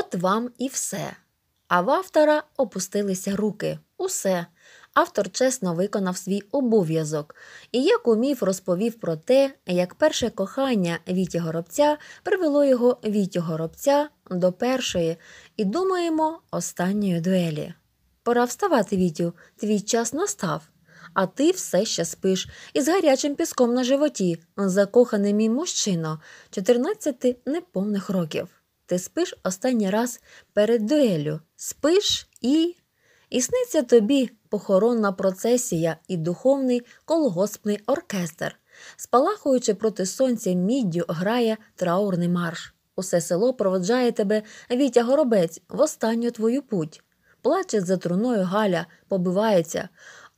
От вам і все. А в автора опустилися руки. Усе. Автор чесно виконав свій обов'язок і як умів розповів про те, як перше кохання Віті Горобця привело його Віті Горобця до першої, і думаємо, останньої дуелі. Пора вставати, Вітю, твій час настав, а ти все ще спиш із гарячим піском на животі, закоханий мій мужчино, 14 неповних років. Ти спиш останній раз перед дуелю, спиш і. І сниться тобі похоронна процесія і духовний колгоспний оркестр. Спалахуючи проти сонця, міддю грає траурний марш. Усе село проводжає тебе Вітя Горобець в останню твою путь. Плаче за труною Галя, побивається.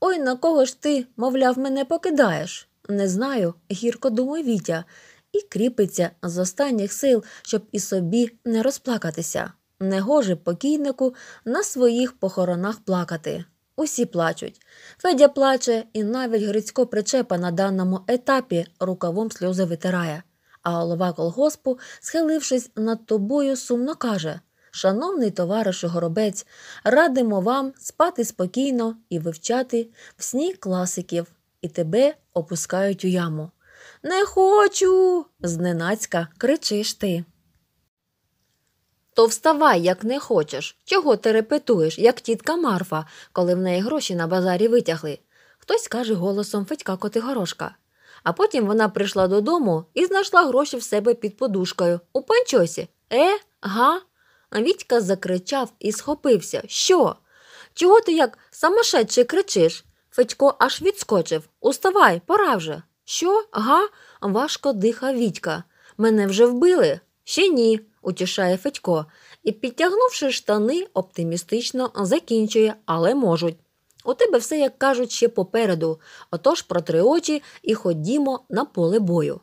Ой, на кого ж ти, мовляв, мене покидаєш? Не знаю, гірко думає Вітя і кріпиться з останніх сил, щоб і собі не розплакатися. Негоже покійнику на своїх похоронах плакати. Усі плачуть. Федя плаче, і навіть Грицько причепа на даному етапі рукавом сльози витирає. А голова колгоспу, схилившись над тобою, сумно каже Шановний товаришу горобець, радимо вам спати спокійно і вивчати в сні класиків, і тебе опускають у яму. Не хочу, зненацька кричиш ти. То вставай, як не хочеш. Чого ти репетуєш, як тітка Марфа, коли в неї гроші на базарі витягли? Хтось каже голосом Федька Котигорошка. А потім вона прийшла додому і знайшла гроші в себе під подушкою. У панчосі. Е, га? А Вітька закричав і схопився. Що? Чого ти як самошедший кричиш? Федько аж відскочив. Уставай, пора вже. Що? Га? Важко дихав Вітька. Мене вже вбили? Ще ні, утішає Федько і, підтягнувши штани, оптимістично закінчує, але можуть. У тебе все, як кажуть, ще попереду. Отож протри очі і ходімо на поле бою.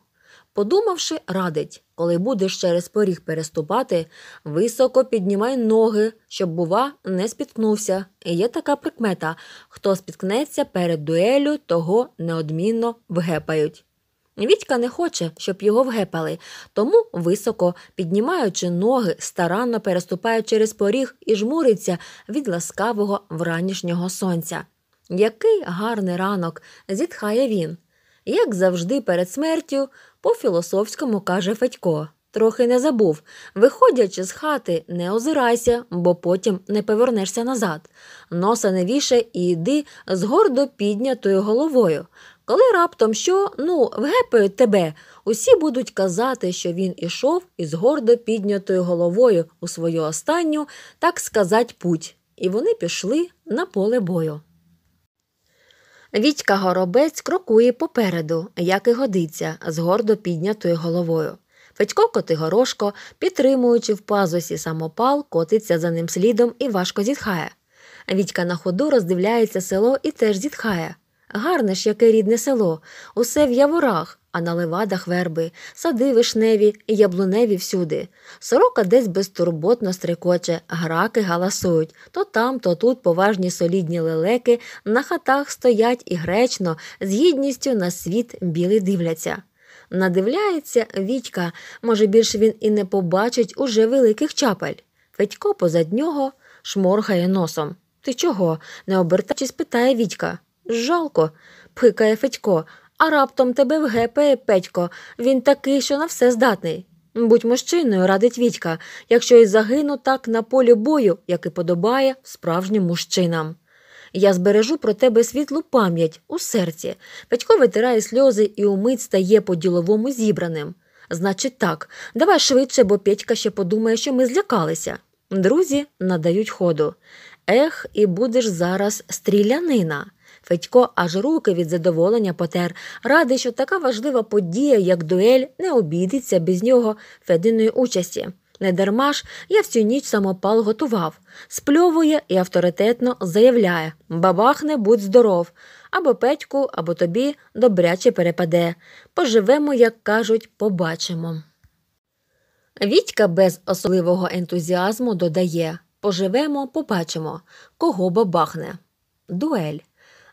Подумавши, радить коли будеш через поріг переступати, високо піднімай ноги, щоб, бува, не спіткнувся. І є така прикмета хто спіткнеться перед дуелю, того неодмінно вгепають. Вітька не хоче, щоб його вгепали, тому високо, піднімаючи ноги, старанно переступає через поріг і жмуриться від ласкавого вранішнього сонця. Який гарний ранок, зітхає він. Як завжди, перед смертю по філософському каже Федько. Трохи не забув, виходячи з хати, не озирайся, бо потім не повернешся назад. Носа не віше і йди з гордо піднятою головою. Коли раптом що, ну, вгепають тебе, усі будуть казати, що він ішов із гордо піднятою головою у свою останню, так сказать, путь, і вони пішли на поле бою. Вітька горобець крокує попереду, як і годиться, з гордо піднятою головою. Федько Котигорошко, підтримуючи в пазусі самопал, котиться за ним слідом і важко зітхає. Відька на ходу роздивляється село і теж зітхає. Гарне ж, яке рідне село, усе в яворах, а на левадах верби, сади вишневі і яблуневі всюди. Сорока десь безтурботно стрикоче, граки галасують то там, то тут поважні солідні лелеки на хатах стоять і гречно, з гідністю на світ білий дивляться. Надивляється Вітька, може, більше він і не побачить уже великих чапель. Федько позад нього шморгає носом. Ти чого? не обертаючись, питає Вітька. Жалко, пхикає Федько. А раптом тебе вгепає Петько, він такий, що на все здатний. Будь мужчиною, радить Вітька, якщо і загину так на полі бою, як і подобає справжнім мужчинам. Я збережу про тебе світлу пам'ять у серці. Петько витирає сльози і умить стає по діловому зібраним. Значить, так, давай швидше, бо Петька ще подумає, що ми злякалися. Друзі надають ходу. Ех, і будеш зараз стрілянина. Федько аж руки від задоволення потер, радий, що така важлива подія, як дуель, не обійдеться без нього Фединої участі. Не дарма ж я всю ніч самопал готував, спльовує і авторитетно заявляє бабахне, будь здоров, або Петьку, або тобі добряче перепаде. Поживемо, як кажуть, побачимо. Вітька без особливого ентузіазму додає Поживемо, побачимо, кого бабахне. Дуель.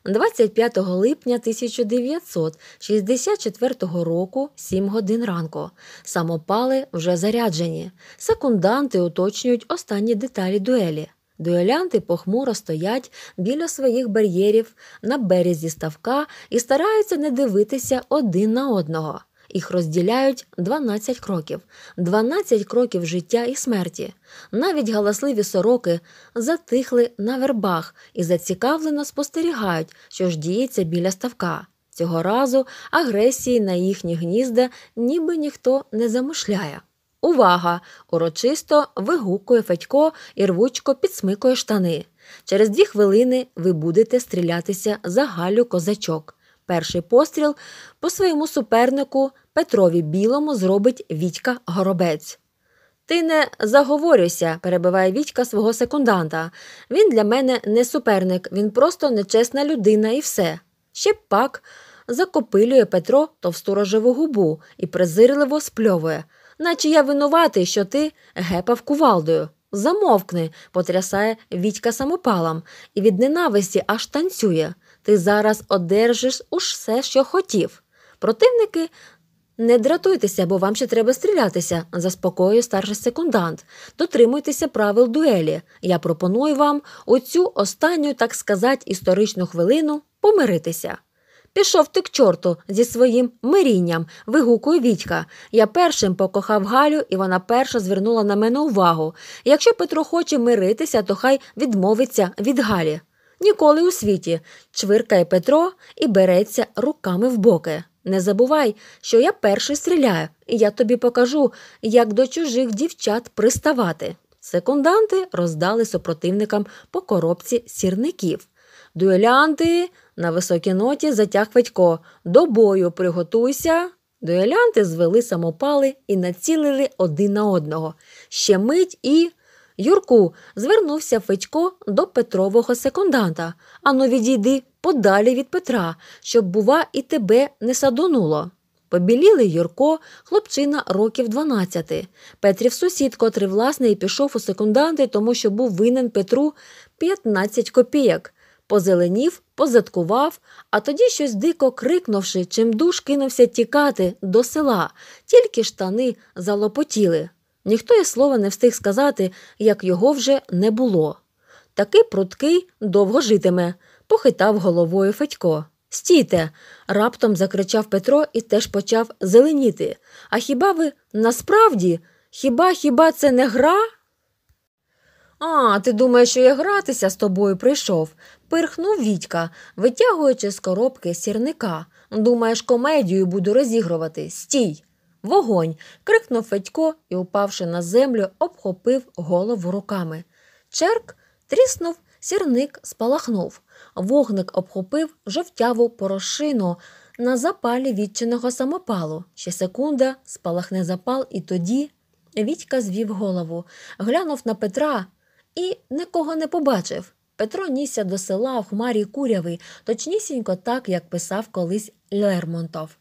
25 липня 1964 року, 7 годин ранку. Самопали вже заряджені. Секунданти уточнюють останні деталі дуелі. Дуелянти похмуро стоять біля своїх бар'єрів на березі ставка і стараються не дивитися один на одного. Їх розділяють 12 кроків, 12 кроків життя і смерті. Навіть галасливі сороки затихли на вербах і зацікавлено спостерігають, що ж діється біля ставка. Цього разу агресії на їхні гнізда ніби ніхто не замишляє. Увага! Урочисто вигукує Федько і рвучко підсмикує штани. Через дві хвилини ви будете стрілятися за Галю козачок. Перший постріл по своєму супернику Петрові білому зробить Вітька Горобець. Ти не заговорюйся, перебиває Вітька свого секунданта. Він для мене не суперник, він просто нечесна людина і все. Ще пак закопилює Петро товсту рожеву губу і презирливо спльовує, наче я винуватий, що ти гепав кувалдою. Замовкни, потрясає Вітька самопалом, і від ненависті аж танцює. Ти зараз одержиш усе, що хотів. Противники не дратуйтеся, бо вам ще треба стрілятися, заспокоює старший секундант. Дотримуйтеся правил дуелі. Я пропоную вам у цю останню, так сказати, історичну хвилину помиритися. Пішов ти к чорту зі своїм мирінням, вигукує Вітька. Я першим покохав Галю, і вона перша звернула на мене увагу. Якщо Петро хоче миритися, то хай відмовиться від Галі. Ніколи у світі, чвиркає Петро і береться руками в боки. Не забувай, що я перший стріляю, і я тобі покажу, як до чужих дівчат приставати. Секунданти роздали супротивникам по коробці сірників. Дуелянти на високій ноті затяг Федько. До бою приготуйся. Дуелянти звели самопали і націлили один на одного. Ще мить і. Юрку, звернувся Федько до Петрового секунданта. Ану, відійди, подалі від Петра, щоб, бува, і тебе не садонуло. Побіліли Юрко, хлопчина років 12. Петрів сусід, котрий власне і пішов у секунданти, тому що був винен Петру 15 копійок. Позеленів, позадкував, а тоді щось дико крикнувши, чимдуж кинувся тікати до села, тільки штани залопотіли. Ніхто й слова не встиг сказати, як його вже не було. Такий пруткий довго житиме похитав головою Федько. Стійте. раптом закричав Петро і теж почав зеленіти. А хіба ви насправді? Хіба хіба це не гра? А, ти думаєш, що я гратися з тобою прийшов? пирхнув Вітька, витягуючи з коробки сірника. Думаєш, комедію буду розігрувати. Стій. Вогонь. крикнув Федько і, упавши на землю, обхопив голову руками. Черк тріснув, сірник спалахнув. Вогник обхопив жовтяву порошину на запалі відчиного самопалу. Ще секунда спалахне запал, і тоді Вітька звів голову, глянув на Петра і нікого не побачив. Петро нісся до села в хмарі курявий, точнісінько так, як писав колись Лермонтов.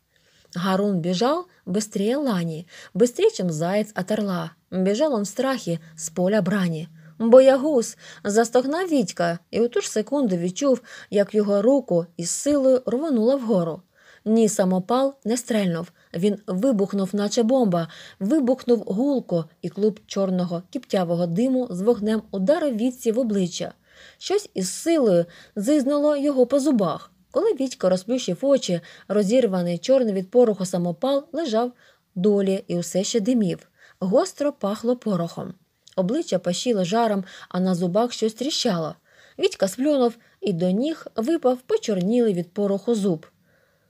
Гарун біжав бистріє лані, быстрее, чем заяц от орла. он в страхі з поля брані. Боягуз застогнав Відька і у ту ж секунду відчув, як його руку із силою рвонула вгору. Ні, самопал не стрельнув. Він вибухнув, наче бомба, вибухнув гулко, і клуб чорного кіптявого диму з вогнем ударив вітці в обличчя. Щось із силою зизнуло його по зубах. Коли Вітько розплющив очі, розірваний чорний від пороху самопал лежав долі і усе ще димів. Гостро пахло порохом. Обличчя пащило жаром, а на зубах щось тріщало. Відька сплюнув і до ніг випав почорнілий від пороху зуб.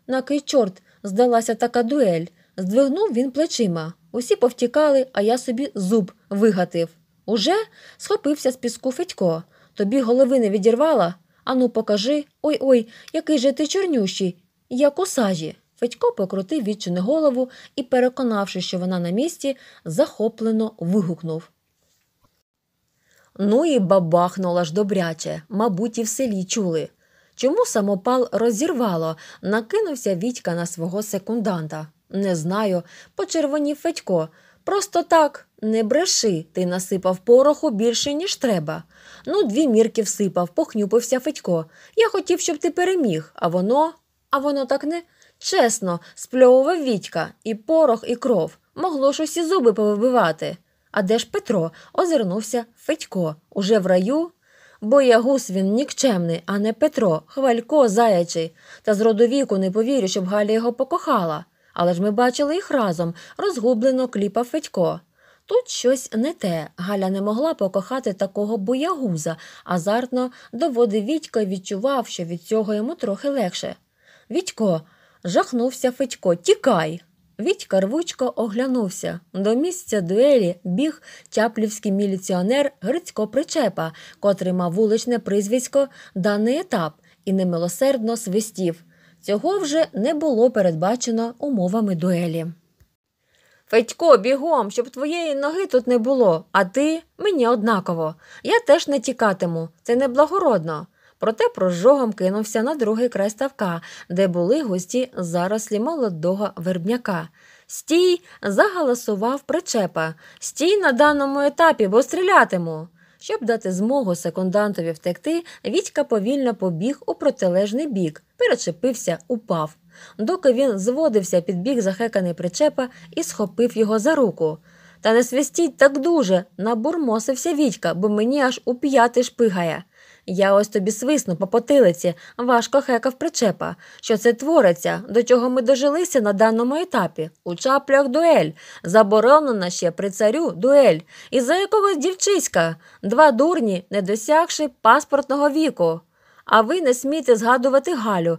На кий чорт здалася така дуель. Здвигнув він плечима. Усі повтікали, а я собі зуб вигатив. Уже схопився з піску Федько. Тобі голови не відірвала? Ану, покажи. Ой ой, який же ти чорнющий, як у сажі. Федько покрутив відчини голову і, переконавши, що вона на місці, захоплено вигукнув. Ну і бабахнуло ж добряче, мабуть, і в селі чули. Чому самопал розірвало, накинувся Вітька на свого секунданта. Не знаю, почервонів Федько. Просто так, не бреши, ти насипав пороху більше, ніж треба. Ну, дві мірки всипав, похнюпився Федько. Я хотів, щоб ти переміг, а воно, а воно так не. Чесно, спльовував Вітька, і порох, і кров. Могло ж усі зуби повибивати. А де ж Петро? озирнувся Федько. Уже в раю? Бо він нікчемний, а не Петро, хвалько заячий. Та з роду не повірю, щоб Галя його покохала. Але ж ми бачили їх разом, розгублено кліпа Федько. Тут щось не те. Галя не могла покохати такого боягуза, азартно доводи Вітька і відчував, що від цього йому трохи легше. Вітько, жахнувся Федько, тікай. Вітька рвучко оглянувся. До місця дуелі біг тяплівський міліціонер Грицько Причепа, котрий мав вуличне прізвисько даний етап і немилосердно свистів. Цього вже не було передбачено умовами дуелі. Федько, бігом, щоб твоєї ноги тут не було, а ти мені однаково. Я теж не тікатиму, це неблагородно. Проте прожогом кинувся на другий край ставка, де були густі зарослі молодого вербняка. Стій загаласував причепа. Стій на даному етапі, бо стрілятиму. Щоб дати змогу секундантові втекти, Вітька повільно побіг у протилежний бік, перечепився, упав. Доки він зводився під бік захеканий причепа і схопив його за руку. Та не свистіть так дуже, набурмосився Вітька, бо мені аж уп'яти шпигає. Я ось тобі свисну по потилиці, важко хекав причепа, що це твориться, до чого ми дожилися на даному етапі. У чаплях дуель, заборонена ще при царю дуель. І за якогось дівчиська, два дурні, не досягши паспортного віку. А ви не смійте згадувати Галю.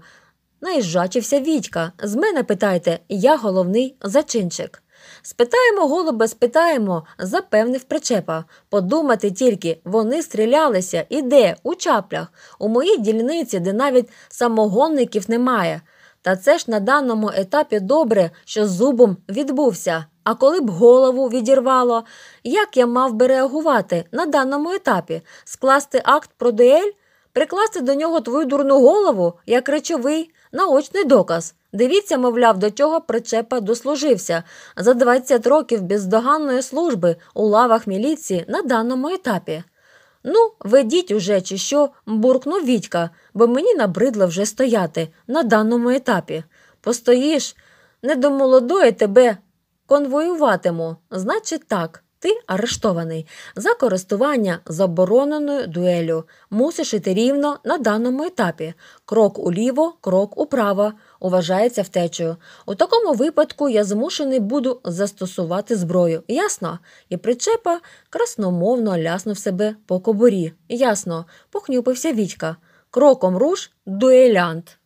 Найжачився Вітька. З мене питайте, я головний зачинчик. Спитаємо, голубе, спитаємо, запевнив причепа. Подумати тільки, вони стрілялися і де? У чаплях, у моїй дільниці, де навіть самогонників немає. Та це ж на даному етапі добре, що зубом відбувся. А коли б голову відірвало, як я мав би реагувати на даному етапі, скласти акт про дуель, прикласти до нього твою дурну голову як речовий наочний доказ. Дивіться, мовляв, до чого причепа дослужився за 20 років бездоганної служби у лавах міліції на даному етапі. Ну, ведіть уже, чи що, буркнув Відька, бо мені набридло вже стояти на даному етапі. Постоїш, не до молодої тебе конвоюватиму, значить так ти арештований за користування забороненою дуелю. Мусиш йти рівно на даному етапі. Крок уліво, крок управо уважається втечею. У такому випадку я змушений буду застосувати зброю. Ясно? І причепа красномовно ляснув себе по кобурі. Ясно, похнюпився Вітька. Кроком руш дуелянт.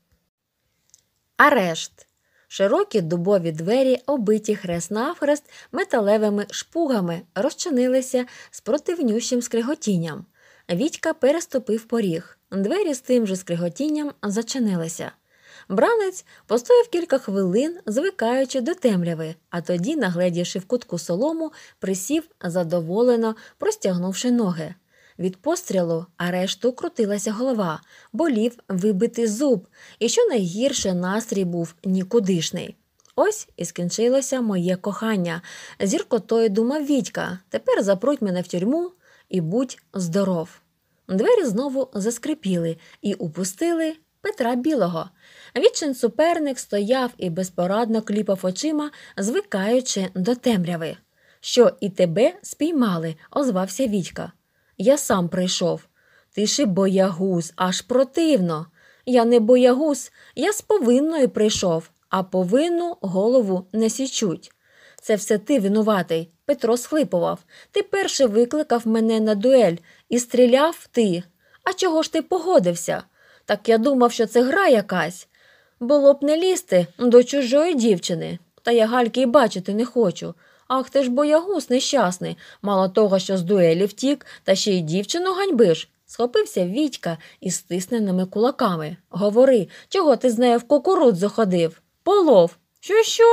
Арешт. Широкі дубові двері, обиті хрест навхрест металевими шпугами, розчинилися з противнющим скриготінням. Вітька переступив поріг. Двері з тим же скриготінням зачинилися. Бранець постояв кілька хвилин, звикаючи до темряви, а тоді, нагледівши в кутку солому, присів задоволено, простягнувши ноги. Від пострілу, а решту крутилася голова, болів вибитий зуб, і що найгірше настрій був нікудишний. Ось і скінчилося моє кохання. Зіркотою думав Вітька. Тепер запруть мене в тюрму і будь здоров. Двері знову заскрипіли і упустили Петра Білого. Відчин суперник стояв і безпорадно кліпав очима, звикаючи до темряви. Що і тебе спіймали, озвався Вітька. Я сам прийшов. Ти ще боягуз, аж противно. Я не боягуз, я з повинною прийшов, а повинну голову не січуть. Це все ти винуватий. Петро схлипував. Ти перше викликав мене на дуель і стріляв ти. А чого ж ти погодився? Так я думав, що це гра якась. Було б не лізти до чужої дівчини, та я гальки й бачити не хочу. Ах, ти ж боягуз нещасний, мало того, що з дуелі втік, та ще й дівчину ганьбиш. Схопився Вітька із стисненими кулаками. Говори, чого ти з нею в кукурудзу ходив? Полов. Що, що?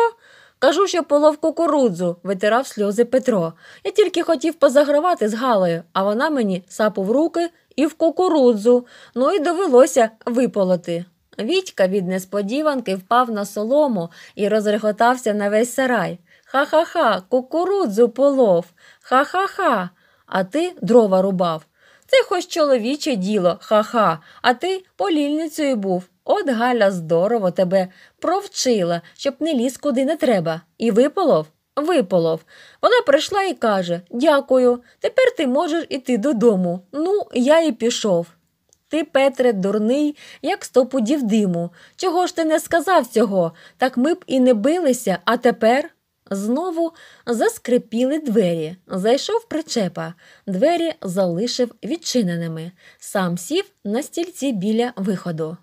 Кажу, що полов кукурудзу, витирав сльози Петро. Я тільки хотів позагравати з Галою, а вона мені сапу в руки і в кукурудзу. Ну і довелося виполоти. Вітька від несподіванки впав на солому і розреготався на весь сарай. Ха-ха-ха, кукурудзу полов, ха-ха-ха, а ти дрова рубав. Це хоч чоловіче діло, ха-ха, а ти полільницею був. От Галя здорово тебе провчила, щоб не ліз куди не треба. І виполов, виполов. Вона прийшла і каже Дякую, тепер ти можеш іти додому. Ну, я і пішов. Ти, Петре, дурний, як сто пудів диму. Чого ж ти не сказав цього? Так ми б і не билися, а тепер. Знову заскрипіли двері. Зайшов причепа, двері залишив відчиненими, сам сів на стільці біля виходу.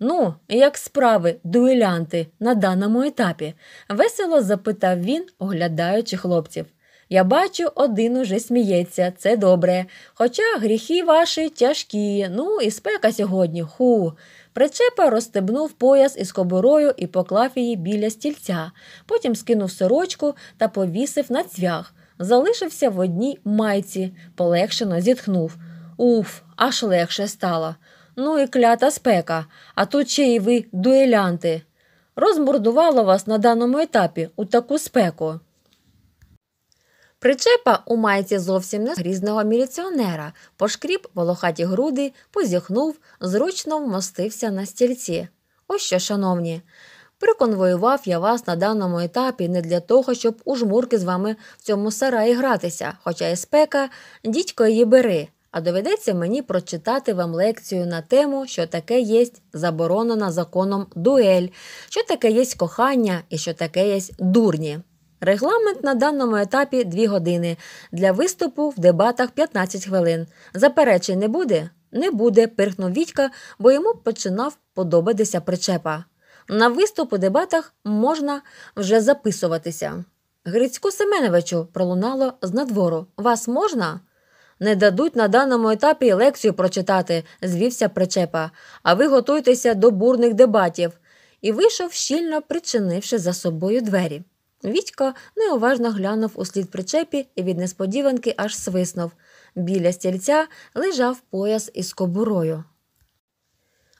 Ну, як справи, дуелянти на даному етапі? весело запитав він, оглядаючи хлопців. Я бачу, один уже сміється, це добре. Хоча гріхи ваші тяжкі, ну і спека сьогодні, ху. Причепа розстебнув пояс із кобурою і поклав її біля стільця, потім скинув сорочку та повісив на цвях. Залишився в одній майці, полегшено зітхнув. Уф, аж легше стало. Ну і клята спека, а тут ще й ви дуелянти. Розмордувало вас на даному етапі у таку спеку. Причепа у майці зовсім не грізного міліціонера, пошкріб волохаті груди, позіхнув, зручно вмостився на стільці. Ось що, шановні, приконвоював я вас на даному етапі не для того, щоб у жмурки з вами в цьому сараї гратися, хоча і спека, дідько її бери, а доведеться мені прочитати вам лекцію на тему, що таке є заборонена законом дуель, що таке є кохання і що таке є дурні. Регламент на даному етапі 2 години. Для виступу в дебатах 15 хвилин. Заперечень не буде? Не буде, пирхнув Вітька, бо йому починав подобатися причепа. На виступ у дебатах можна вже записуватися. Грицьку Семеновичу пролунало з надвору. Вас можна? Не дадуть на даному етапі лекцію прочитати, звівся причепа, а ви готуйтеся до бурних дебатів. І вийшов щільно причинивши за собою двері. Вітько неуважно глянув у слід причепі і від несподіванки аж свиснув. Біля стільця лежав пояс із кобурою.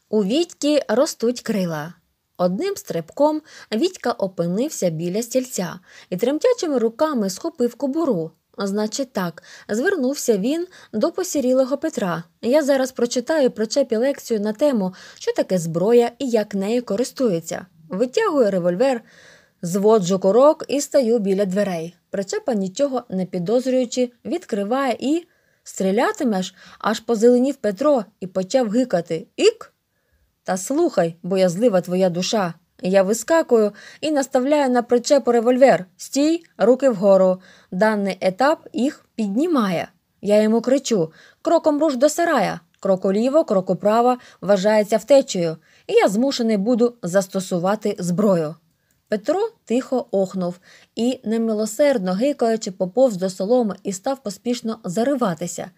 У Вітьки ростуть крила. Одним стрибком Вітька опинився біля стільця і тремтячими руками схопив кобуру. Значить, так, звернувся він до посірілого Петра. Я зараз прочитаю причепі лекцію на тему, що таке зброя і як нею користується. Витягує револьвер. Зводжу курок і стаю біля дверей. Причепа, нічого не підозрюючи, відкриває і стрілятимеш, аж позеленів Петро і почав гикати Ік. Та слухай, боязлива твоя душа. Я вискакую і наставляю на причепу револьвер. Стій, руки вгору. Даний етап їх піднімає. Я йому кричу кроком руш до сарая, кроку ліво, крок управо вважається втечею, і я змушений буду застосувати зброю. Петро тихо охнув і, немилосердно гикаючи, поповз до соломи і став поспішно зариватися.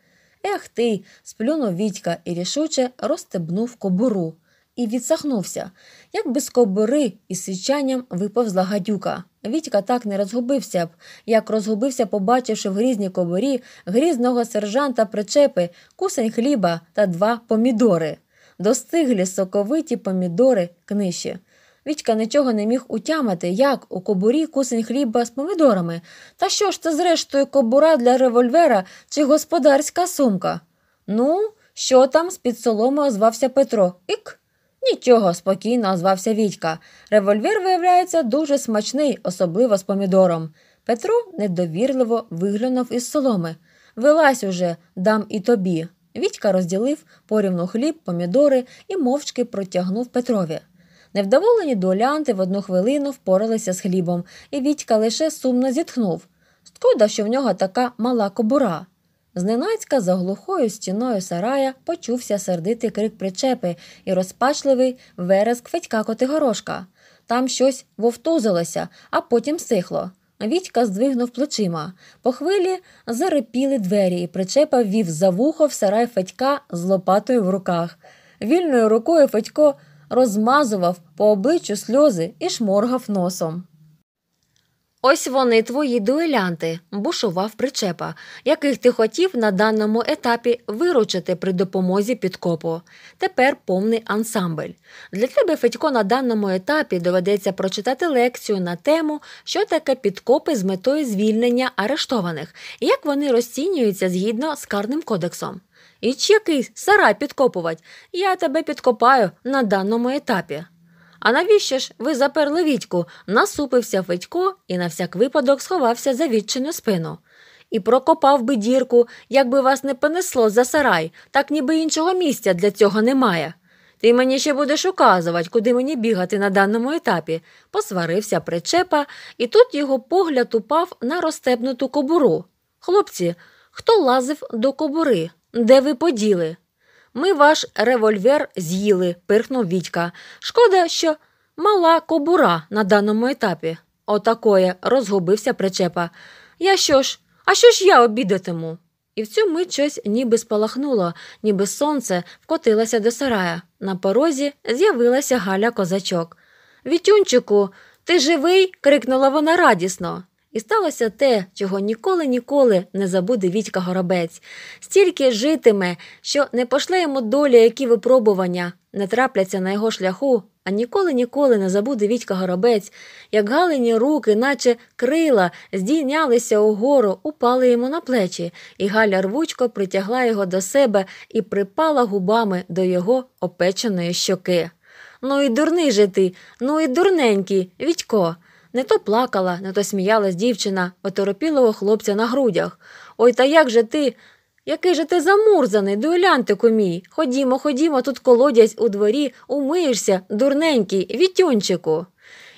Ех ти, сплюнув Вітька і рішуче розстебнув кобуру. І відсахнувся, як би з кобури із січанням виповзла гадюка. Відька так не розгубився б, як розгубився, побачивши в грізній кобурі грізного сержанта причепи, кусень хліба та два помідори, достиглі соковиті помідори книші. Вітька нічого не міг утямити, як у кобурі кусень хліба з помідорами. Та що ж це, зрештою, кобура для револьвера чи господарська сумка? Ну, що там з під соломи озвався Петро? Ік? Нічого, спокійно озвався Вітька. Револьвер, виявляється, дуже смачний, особливо з помідором. Петро недовірливо виглянув із соломи. Вилазь уже, дам і тобі. Вітька розділив порівну хліб, помідори і мовчки протягнув Петрові. Невдоволені дуолянти в одну хвилину впоралися з хлібом, і Вітька лише сумно зітхнув. Шкода, що в нього така мала кобура. Зненацька за глухою стіною сарая почувся сердитий крик причепи і розпачливий вереск Федька Котигорошка. Там щось вовтузилося, а потім сихло. Вітька здвигнув плечима. По хвилі зарипіли двері, і причепа ввів за вухо в сарай Федька з лопатою в руках. Вільною рукою Федько розмазував по обличчю сльози і шморгав носом. Ось вони твої дуелянти, бушував причепа, яких ти хотів на даному етапі виручити при допомозі підкопу. Тепер повний ансамбль. Для тебе Федько на даному етапі доведеться прочитати лекцію на тему, що таке підкопи з метою звільнення арештованих і як вони розцінюються згідно з карним кодексом. І чи який сарай підкопувати, я тебе підкопаю на даному етапі. А навіщо ж ви заперли Вітьку? Насупився Федько і на всяк випадок сховався за відчину спину. І прокопав би дірку, якби вас не понесло за сарай, так ніби іншого місця для цього немає. Ти мені ще будеш указувати, куди мені бігати на даному етапі, посварився причепа, і тут його погляд упав на розтепнуту кобуру. Хлопці, хто лазив до кобури? Де ви поділи? Ми ваш револьвер з'їли, пирхнув Вітька. Шкода, що мала кобура на даному етапі. Отакоє, розгубився причепа. Я що ж, а що ж я обідатиму? І в цю мить щось ніби спалахнуло, ніби сонце вкотилося до сарая. На порозі з'явилася Галя козачок. Вітюнчику, ти живий? крикнула вона радісно. І сталося те, чого ніколи ніколи не забуде Вітька Горобець, стільки житиме, що не пошле йому долі, які випробування не трапляться на його шляху, а ніколи ніколи не забуде Вітька Горобець, як галині руки, наче крила, здійнялися угору, упали йому на плечі, і Галя рвучко притягла його до себе і припала губами до його опеченої щоки. Ну і дурний же ти, ну і дурненький, Вітько. Не то плакала, не то сміялась дівчина, оторопілого хлопця на грудях. Ой, та як же ти? Який же ти замурзаний, дуелянтику мій. Ходімо, ходімо, тут колодязь у дворі, умиєшся, дурненький, вітюнчику.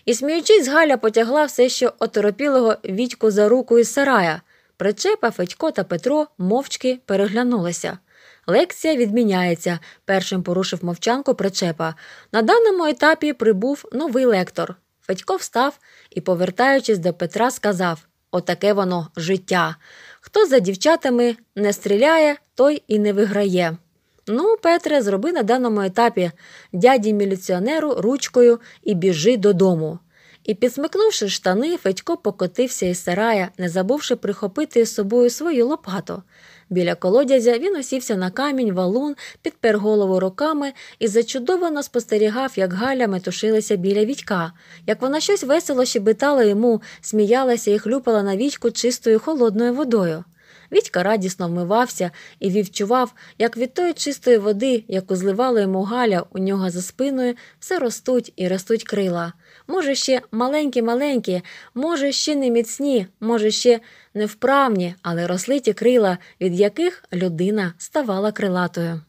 І сміючись, Галя потягла все ще оторопілого Вітьку за руку із сарая. Причепа, Федько та Петро мовчки переглянулися. Лекція відміняється, першим порушив мовчанку причепа. На даному етапі прибув новий лектор. Федько встав і, повертаючись до Петра, сказав Отаке воно життя. Хто за дівчатами не стріляє, той і не виграє. Ну, Петре, зроби на даному етапі дяді міліціонеру ручкою і біжи додому. І, підсмикнувши штани, Федько покотився із сарая, не забувши прихопити з собою свою лопату. Біля колодязя він осівся на камінь, валун, підпер голову руками і зачудовано спостерігав, як Галя метушилася біля Вітька, як вона щось весело щебетала йому, сміялася і хлюпала на вічку чистою холодною водою. Відька радісно вмивався і вівчував, як від тої чистої води, яку зливала йому Галя у нього за спиною, все ростуть і ростуть крила. Може, ще маленькі-маленькі, може, ще не міцні, може, ще невправні, але росли ті крила, від яких людина ставала крилатою.